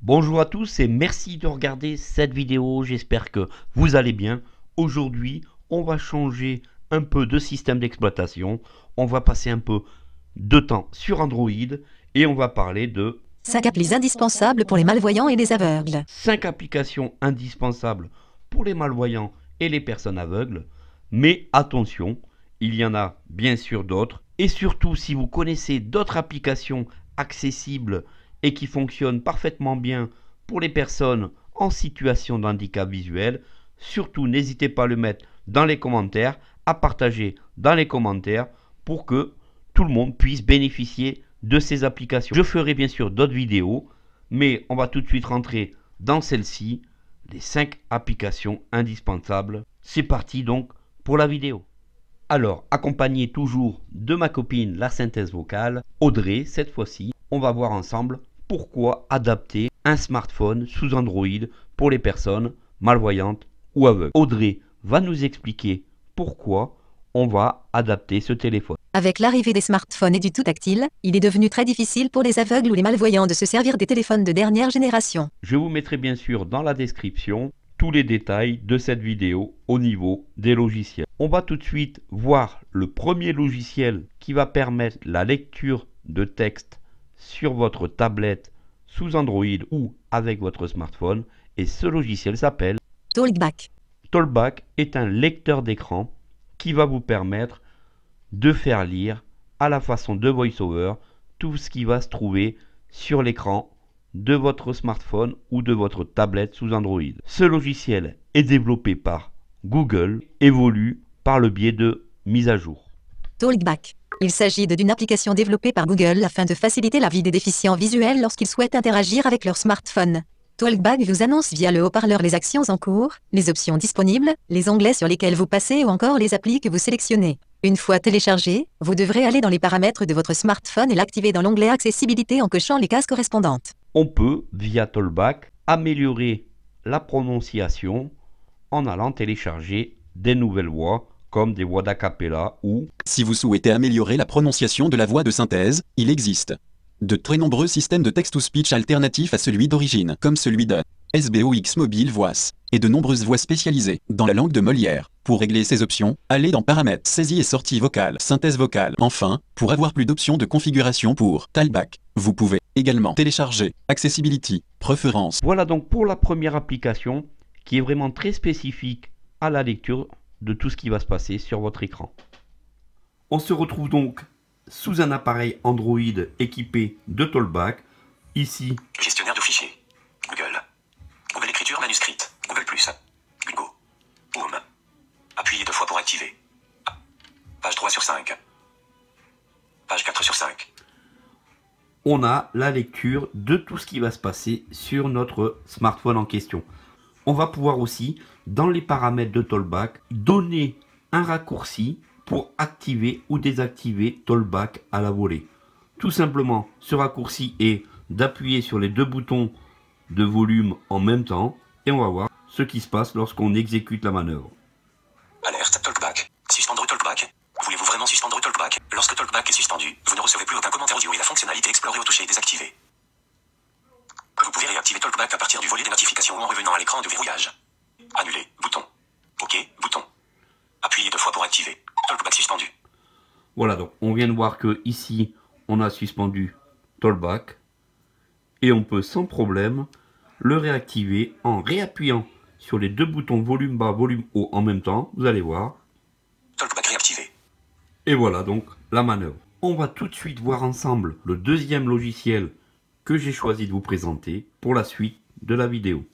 Bonjour à tous et merci de regarder cette vidéo, j'espère que vous allez bien. Aujourd'hui, on va changer un peu de système d'exploitation, on va passer un peu de temps sur Android et on va parler de 5 applis indispensables pour les malvoyants et les aveugles. 5 applications indispensables pour les malvoyants et les personnes aveugles, mais attention, il y en a bien sûr d'autres. Et surtout, si vous connaissez d'autres applications accessibles et qui fonctionnent parfaitement bien pour les personnes en situation d'handicap visuel, surtout n'hésitez pas à le mettre dans les commentaires, à partager dans les commentaires pour que tout le monde puisse bénéficier de ces applications. Je ferai bien sûr d'autres vidéos, mais on va tout de suite rentrer dans celle-ci, les 5 applications indispensables. C'est parti donc pour la vidéo. Alors, accompagné toujours de ma copine, la synthèse vocale, Audrey, cette fois-ci, on va voir ensemble pourquoi adapter un smartphone sous Android pour les personnes malvoyantes ou aveugles. Audrey va nous expliquer pourquoi on va adapter ce téléphone. Avec l'arrivée des smartphones et du tout tactile, il est devenu très difficile pour les aveugles ou les malvoyants de se servir des téléphones de dernière génération. Je vous mettrai bien sûr dans la description tous les détails de cette vidéo au niveau des logiciels. On va tout de suite voir le premier logiciel qui va permettre la lecture de texte sur votre tablette sous Android ou avec votre smartphone et ce logiciel s'appelle Talkback. Talkback est un lecteur d'écran qui va vous permettre de faire lire à la façon de VoiceOver tout ce qui va se trouver sur l'écran de votre smartphone ou de votre tablette sous Android. Ce logiciel est développé par Google, évolue par le biais de mises à jour. Talkback. Il s'agit d'une application développée par Google afin de faciliter la vie des déficients visuels lorsqu'ils souhaitent interagir avec leur smartphone. Talkback vous annonce via le haut-parleur les actions en cours, les options disponibles, les onglets sur lesquels vous passez ou encore les applis que vous sélectionnez. Une fois téléchargé, vous devrez aller dans les paramètres de votre smartphone et l'activer dans l'onglet Accessibilité en cochant les cases correspondantes on peut, via Tollback, améliorer la prononciation en allant télécharger des nouvelles voix comme des voix d'acapella ou... Si vous souhaitez améliorer la prononciation de la voix de synthèse, il existe de très nombreux systèmes de text-to-speech alternatifs à celui d'origine, comme celui de SBOX Mobile Voice, et de nombreuses voix spécialisées dans la langue de Molière. Pour régler ces options, allez dans Paramètres, saisie et sortie vocale, synthèse vocale. Enfin, pour avoir plus d'options de configuration pour Talbac, vous pouvez également télécharger Accessibility Préférences. Voilà donc pour la première application qui est vraiment très spécifique à la lecture de tout ce qui va se passer sur votre écran. On se retrouve donc sous un appareil Android équipé de Tollback. Ici, gestionnaire de fichiers. Google. Google écriture manuscrite. Google Plus. Google. Home. Appuyez deux fois pour activer. on a la lecture de tout ce qui va se passer sur notre smartphone en question. On va pouvoir aussi, dans les paramètres de Tollback, donner un raccourci pour activer ou désactiver Tollback à la volée. Tout simplement, ce raccourci est d'appuyer sur les deux boutons de volume en même temps et on va voir ce qui se passe lorsqu'on exécute la manœuvre. vient de voir que ici, on a suspendu Tollback et on peut sans problème le réactiver en réappuyant sur les deux boutons volume bas, volume haut en même temps. Vous allez voir. Tollback réactivé. Et voilà donc la manœuvre. On va tout de suite voir ensemble le deuxième logiciel que j'ai choisi de vous présenter pour la suite de la vidéo.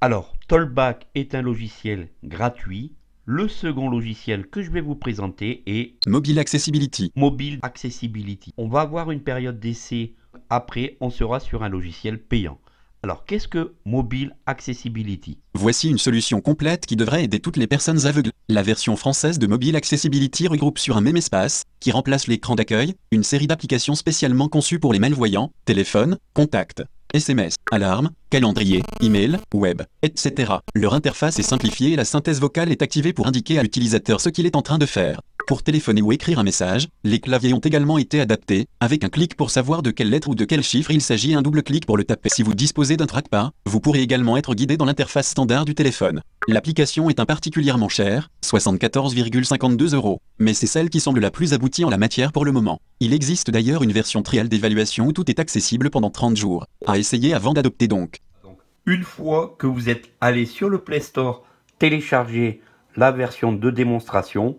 Alors, Tollback est un logiciel gratuit le second logiciel que je vais vous présenter est Mobile Accessibility. Mobile Accessibility. On va avoir une période d'essai, après on sera sur un logiciel payant. Alors qu'est-ce que Mobile Accessibility Voici une solution complète qui devrait aider toutes les personnes aveugles. La version française de Mobile Accessibility regroupe sur un même espace, qui remplace l'écran d'accueil, une série d'applications spécialement conçues pour les malvoyants, téléphone, contact, SMS, alarme, calendrier, email, web, etc. Leur interface est simplifiée et la synthèse vocale est activée pour indiquer à l'utilisateur ce qu'il est en train de faire. Pour téléphoner ou écrire un message, les claviers ont également été adaptés, avec un clic pour savoir de quelle lettre ou de quel chiffre il s'agit et un double clic pour le taper. Si vous disposez d'un trackpad, vous pourrez également être guidé dans l'interface standard du téléphone. L'application est un particulièrement chère, 74,52 euros, mais c'est celle qui semble la plus aboutie en la matière pour le moment. Il existe d'ailleurs une version trial d'évaluation où tout est accessible pendant 30 jours. À essayer avant d'adopter donc. donc. Une fois que vous êtes allé sur le Play Store, téléchargez la version de démonstration,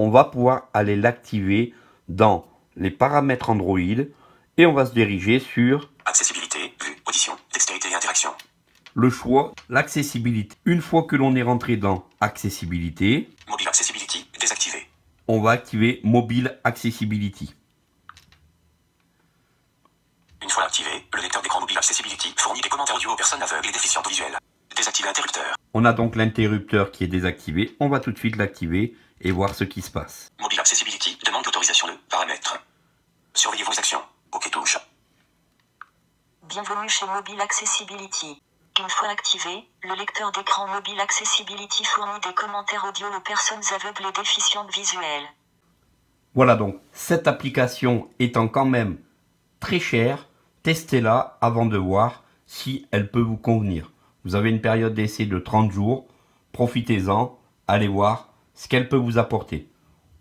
on va pouvoir aller l'activer dans les paramètres Android et on va se diriger sur Accessibilité, audition, et Le choix, l'accessibilité. Une fois que l'on est rentré dans Accessibilité, On va activer Mobile Accessibility. On a donc l'interrupteur qui est désactivé. On va tout de suite l'activer et voir ce qui se passe. Mobile Accessibility, demande d'autorisation de paramètres. Surveillez vos actions. OK touche. Bienvenue chez Mobile Accessibility. Une fois activé, le lecteur d'écran Mobile Accessibility fournit des commentaires audio aux personnes aveugles et déficientes visuelles. Voilà donc, cette application étant quand même très chère, testez-la avant de voir si elle peut vous convenir. Vous avez une période d'essai de 30 jours. Profitez-en, allez voir ce qu'elle peut vous apporter.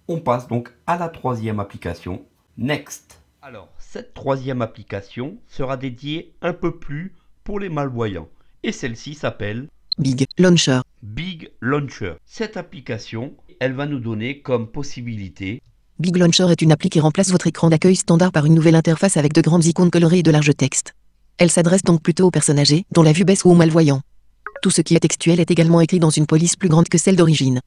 On passe donc à la troisième application, Next. Alors, cette troisième application sera dédiée un peu plus pour les malvoyants. Et celle-ci s'appelle Big Launcher. Big Launcher. Cette application, elle va nous donner comme possibilité Big Launcher est une appli qui remplace votre écran d'accueil standard par une nouvelle interface avec de grandes icônes colorées et de larges textes. Elle s'adresse donc plutôt aux personnes âgées, dont la vue baisse ou aux malvoyants. Tout ce qui est textuel est également écrit dans une police plus grande que celle d'origine.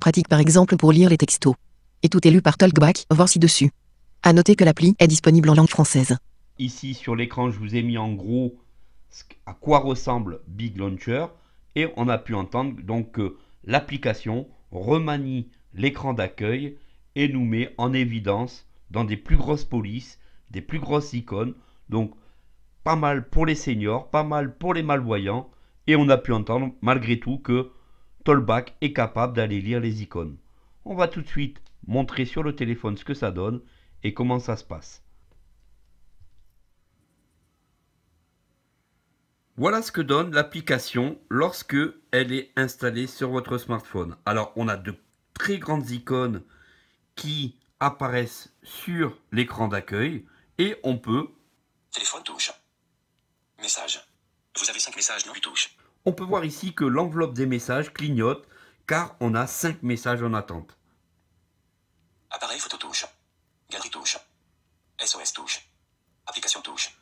Pratique par exemple pour lire les textos. Et tout est lu par Talkback, voir ci-dessus. À noter que l'appli est disponible en langue française. Ici sur l'écran, je vous ai mis en gros à quoi ressemble Big Launcher et on a pu entendre donc que euh, l'application remanie l'écran d'accueil et nous met en évidence dans des plus grosses polices, des plus grosses icônes. Donc pas mal pour les seniors, pas mal pour les malvoyants, et on a pu entendre malgré tout que Tolbach est capable d'aller lire les icônes. On va tout de suite montrer sur le téléphone ce que ça donne et comment ça se passe. Voilà ce que donne l'application lorsque elle est installée sur votre smartphone. Alors, on a de très grandes icônes qui apparaissent sur l'écran d'accueil et on peut téléphone touche vous avez messages, On peut voir ici que l'enveloppe des messages clignote car on a 5 messages en attente. Appareil photo touche. Galerie touche. SOS touche. Application touche.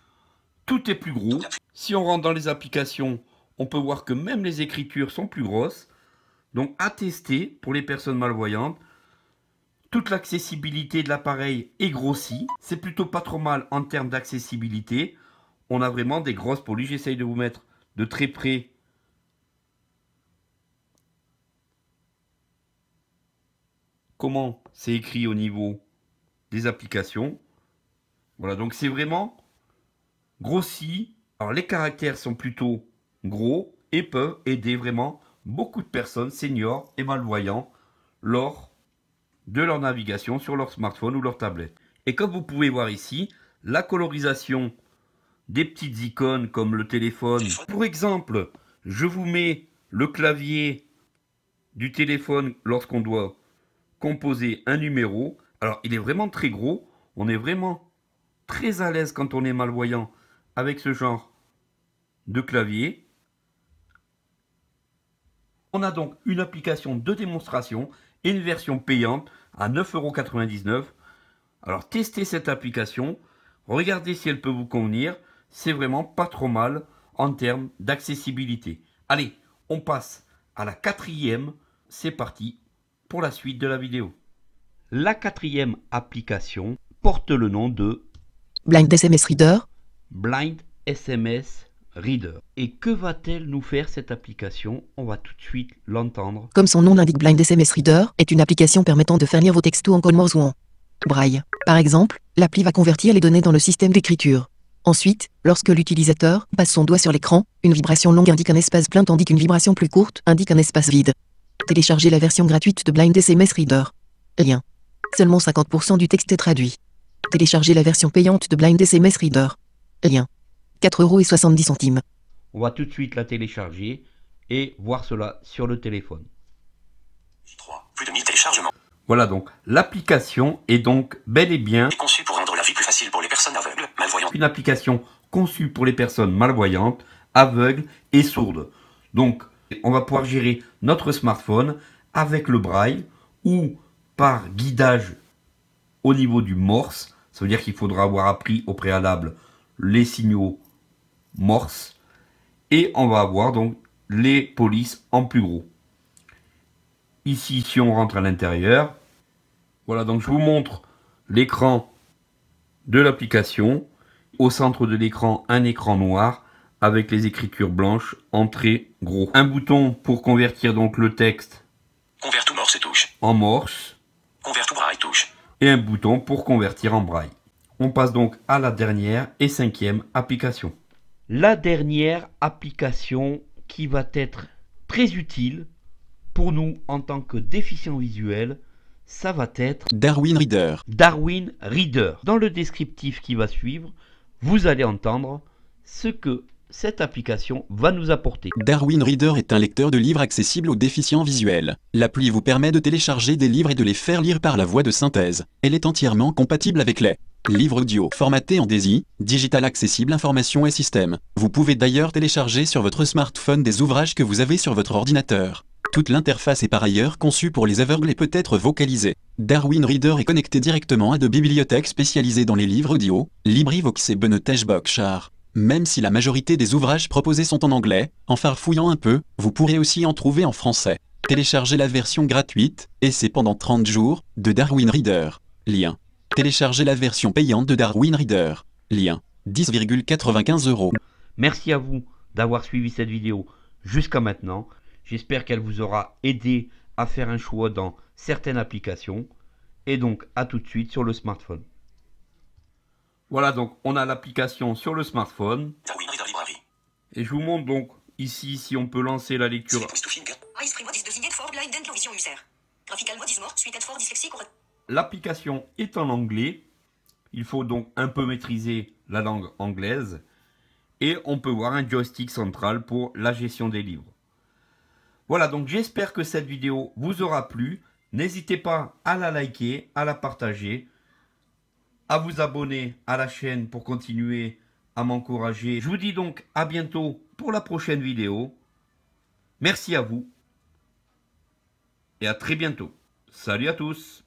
Tout est plus gros. Si on rentre dans les applications, on peut voir que même les écritures sont plus grosses. Donc à tester pour les personnes malvoyantes. Toute l'accessibilité de l'appareil est grossie. C'est plutôt pas trop mal en termes d'accessibilité on a vraiment des grosses polices. J'essaye de vous mettre de très près. Comment c'est écrit au niveau des applications. Voilà, donc c'est vraiment grossi. Alors les caractères sont plutôt gros et peuvent aider vraiment beaucoup de personnes seniors et malvoyants lors de leur navigation sur leur smartphone ou leur tablette. Et comme vous pouvez voir ici, la colorisation des petites icônes comme le téléphone. Pour exemple, je vous mets le clavier du téléphone lorsqu'on doit composer un numéro. Alors, il est vraiment très gros. On est vraiment très à l'aise quand on est malvoyant avec ce genre de clavier. On a donc une application de démonstration et une version payante à 9,99€. Alors testez cette application, regardez si elle peut vous convenir c'est vraiment pas trop mal en termes d'accessibilité. Allez, on passe à la quatrième. C'est parti pour la suite de la vidéo. La quatrième application porte le nom de Blind SMS Reader. Blind SMS Reader. Et que va-t-elle nous faire cette application On va tout de suite l'entendre. Comme son nom l'indique, Blind SMS Reader est une application permettant de faire lire vos textos en code ou en braille. Par exemple, l'appli va convertir les données dans le système d'écriture. Ensuite, lorsque l'utilisateur passe son doigt sur l'écran, une vibration longue indique un espace plein tandis qu'une vibration plus courte indique un espace vide. Télécharger la version gratuite de Blind SMS Reader. Rien. Seulement 50% du texte est traduit. Télécharger la version payante de Blind SMS Reader. Lien. 4,70€. On va tout de suite la télécharger et voir cela sur le téléphone. 3. Plus de Voilà donc, l'application est donc bel et bien... Une application conçue pour les personnes malvoyantes, aveugles et sourdes. Donc, on va pouvoir gérer notre smartphone avec le braille ou par guidage au niveau du morse. Ça veut dire qu'il faudra avoir appris au préalable les signaux morse. Et on va avoir donc les polices en plus gros. Ici, si on rentre à l'intérieur, voilà, donc je vous montre l'écran de l'application. Au centre de l'écran, un écran noir avec les écritures blanches en gros. Un bouton pour convertir donc le texte morse touche. en morse. braille touche. Et un bouton pour convertir en braille. On passe donc à la dernière et cinquième application. La dernière application qui va être très utile pour nous en tant que déficients visuels ça va être Darwin Reader. Darwin Reader. Dans le descriptif qui va suivre, vous allez entendre ce que cette application va nous apporter. Darwin Reader est un lecteur de livres accessible aux déficients visuels. L'appli vous permet de télécharger des livres et de les faire lire par la voix de synthèse. Elle est entièrement compatible avec les Livre audio formaté en desi, digital accessible information et système. Vous pouvez d'ailleurs télécharger sur votre smartphone des ouvrages que vous avez sur votre ordinateur. Toute l'interface est par ailleurs conçue pour les aveugles et peut être vocalisée. Darwin Reader est connecté directement à de bibliothèques spécialisées dans les livres audio, LibriVox et Benetech Boxchar. Même si la majorité des ouvrages proposés sont en anglais, en farfouillant un peu, vous pourrez aussi en trouver en français. Téléchargez la version gratuite, et c'est pendant 30 jours, de Darwin Reader. Lien. Téléchargez la version payante de Darwin Reader. Lien 10,95 euros. Merci à vous d'avoir suivi cette vidéo jusqu'à maintenant. J'espère qu'elle vous aura aidé à faire un choix dans certaines applications. Et donc à tout de suite sur le smartphone. Voilà donc on a l'application sur le smartphone. Et je vous montre donc ici si on peut lancer la lecture l'application est en anglais. Il faut donc un peu maîtriser la langue anglaise. Et on peut voir un joystick central pour la gestion des livres. Voilà, donc j'espère que cette vidéo vous aura plu. N'hésitez pas à la liker, à la partager, à vous abonner à la chaîne pour continuer à m'encourager. Je vous dis donc à bientôt pour la prochaine vidéo. Merci à vous et à très bientôt. Salut à tous